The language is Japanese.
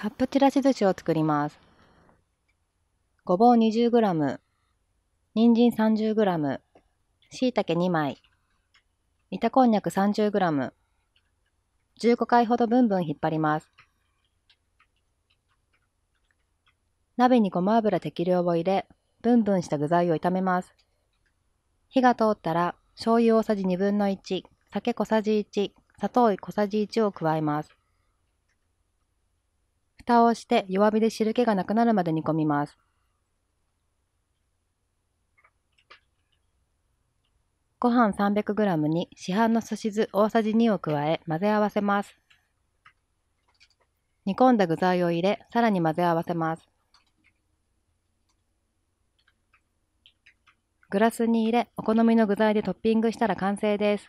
カップちらし寿司を作ります。ごぼう 20g、人参 30g、しいたけ2枚、板こんにゃく 30g、15回ほどブンブン引っ張ります。鍋にごま油適量を入れ、ブンブンした具材を炒めます。火が通ったら、醤油大さじ1 2分の1、酒小さじ1、砂糖小さじ1を加えます。蓋をして弱火で汁気がなくなるまで煮込みます。ご飯 300g に市販のすし酢大さじ2を加え混ぜ合わせます。煮込んだ具材を入れ、さらに混ぜ合わせます。グラスに入れ、お好みの具材でトッピングしたら完成です。